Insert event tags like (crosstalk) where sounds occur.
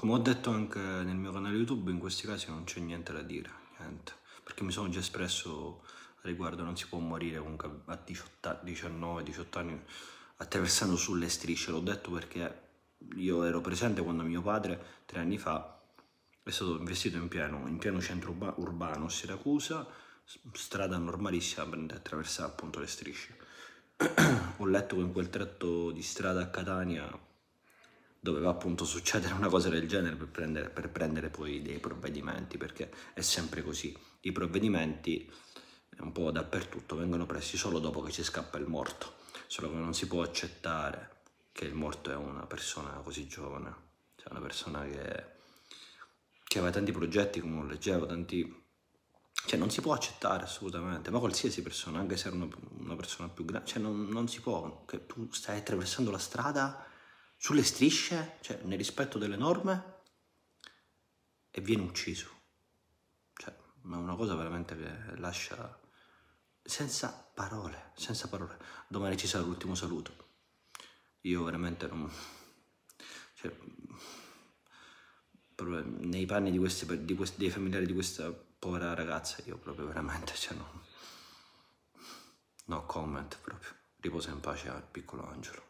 Come ho detto anche nel mio canale YouTube, in questi casi non c'è niente da dire, niente. Perché mi sono già espresso riguardo, non si può morire comunque a 18, 19, 18 anni attraversando sulle strisce. L'ho detto perché io ero presente quando mio padre, tre anni fa, è stato investito in pieno, in pieno centro urbano, Siracusa, strada normalissima per attraversare appunto le strisce. (clears throat) Ho letto che in quel tratto di strada a Catania doveva appunto succedere una cosa del genere per prendere, per prendere poi dei provvedimenti, perché è sempre così. I provvedimenti un po' dappertutto vengono presi solo dopo che ci scappa il morto, solo che non si può accettare che il morto è una persona così giovane, cioè una persona che, che aveva tanti progetti, come lo leggevo, tanti... Cioè non si può accettare assolutamente, ma qualsiasi persona, anche se era una, una persona più grande, cioè non, non si può, che tu stai attraversando la strada sulle strisce, cioè nel rispetto delle norme, e viene ucciso. Cioè, è una cosa veramente che lascia senza parole, senza parole. Domani ci sarà l'ultimo saluto. Io veramente non... Cioè, nei panni di questi, di questi, dei familiari di questa povera ragazza, io proprio veramente, cioè, non... No comment proprio. Riposa in pace al piccolo angelo.